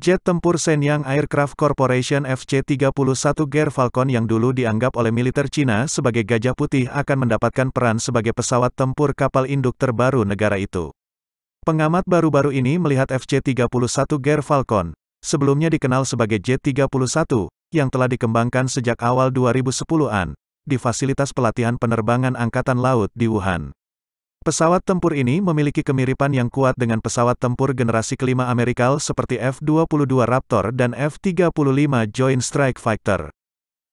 Jet tempur Senyang Aircraft Corporation FC-31 Ger Falcon yang dulu dianggap oleh militer Cina sebagai gajah putih akan mendapatkan peran sebagai pesawat tempur kapal induk terbaru negara itu. Pengamat baru-baru ini melihat FC-31 Ger Falcon, sebelumnya dikenal sebagai j 31 yang telah dikembangkan sejak awal 2010-an, di fasilitas pelatihan penerbangan Angkatan Laut di Wuhan. Pesawat tempur ini memiliki kemiripan yang kuat dengan pesawat tempur generasi kelima Amerika seperti F-22 Raptor dan F-35 Joint Strike Fighter.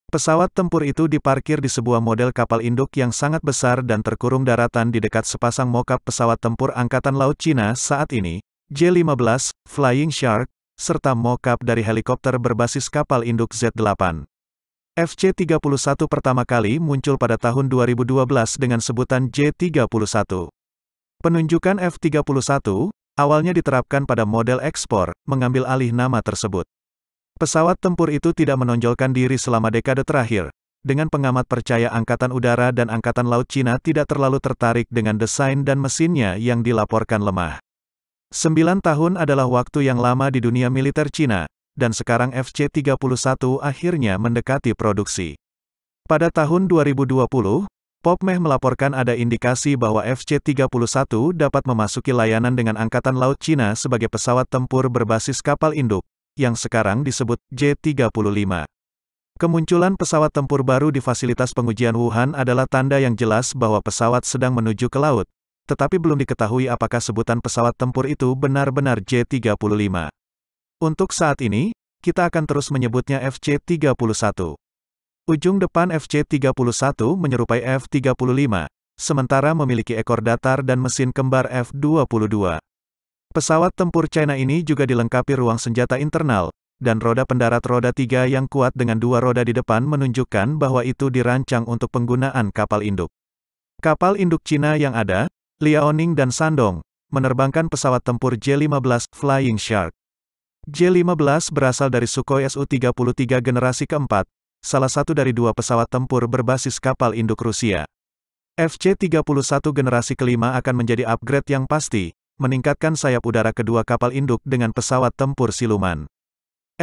Pesawat tempur itu diparkir di sebuah model kapal induk yang sangat besar dan terkurung daratan di dekat sepasang mokap pesawat tempur Angkatan Laut Cina saat ini, J-15, Flying Shark, serta mokap dari helikopter berbasis kapal induk Z-8. FC31 pertama kali muncul pada tahun 2012 dengan sebutan J31. Penunjukan F31 awalnya diterapkan pada model ekspor, mengambil alih nama tersebut. Pesawat tempur itu tidak menonjolkan diri selama dekade terakhir. Dengan pengamat percaya Angkatan Udara dan Angkatan Laut Cina tidak terlalu tertarik dengan desain dan mesinnya yang dilaporkan lemah. Sembilan tahun adalah waktu yang lama di dunia militer Cina, dan sekarang FC31 akhirnya mendekati produksi. Pada tahun 2020, Popmeh melaporkan ada indikasi bahwa FC-31 dapat memasuki layanan dengan Angkatan Laut Cina sebagai pesawat tempur berbasis kapal induk, yang sekarang disebut J-35. Kemunculan pesawat tempur baru di fasilitas pengujian Wuhan adalah tanda yang jelas bahwa pesawat sedang menuju ke laut, tetapi belum diketahui apakah sebutan pesawat tempur itu benar-benar J-35. Untuk saat ini, kita akan terus menyebutnya FC31. Ujung depan FC31 menyerupai F35, sementara memiliki ekor datar dan mesin kembar F22. Pesawat tempur China ini juga dilengkapi ruang senjata internal, dan roda pendarat roda 3 yang kuat dengan dua roda di depan menunjukkan bahwa itu dirancang untuk penggunaan kapal induk. Kapal induk Cina yang ada, Liaoning dan Sandong, menerbangkan pesawat tempur J-15 Flying Shark. J-15 berasal dari Sukhoi Su-33 generasi keempat, salah satu dari dua pesawat tempur berbasis kapal induk Rusia. FC-31 generasi kelima akan menjadi upgrade yang pasti, meningkatkan sayap udara kedua kapal induk dengan pesawat tempur siluman.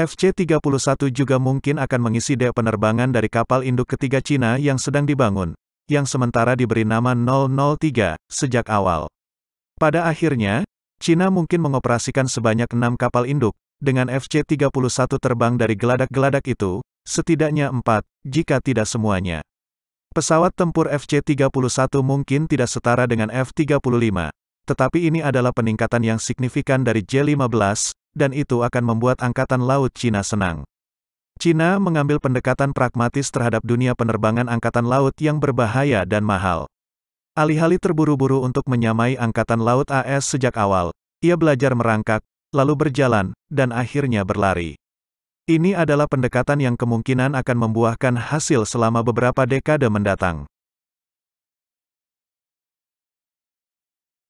FC-31 juga mungkin akan mengisi dek penerbangan dari kapal induk ketiga Cina yang sedang dibangun, yang sementara diberi nama 003, sejak awal. Pada akhirnya, Cina mungkin mengoperasikan sebanyak enam kapal induk, dengan FC-31 terbang dari geladak-geladak itu, setidaknya empat, jika tidak semuanya. Pesawat tempur FC-31 mungkin tidak setara dengan F-35, tetapi ini adalah peningkatan yang signifikan dari J-15, dan itu akan membuat Angkatan Laut Cina senang. Cina mengambil pendekatan pragmatis terhadap dunia penerbangan Angkatan Laut yang berbahaya dan mahal. Alih-alih terburu-buru untuk menyamai Angkatan Laut AS sejak awal, ia belajar merangkak, lalu berjalan, dan akhirnya berlari. Ini adalah pendekatan yang kemungkinan akan membuahkan hasil selama beberapa dekade mendatang.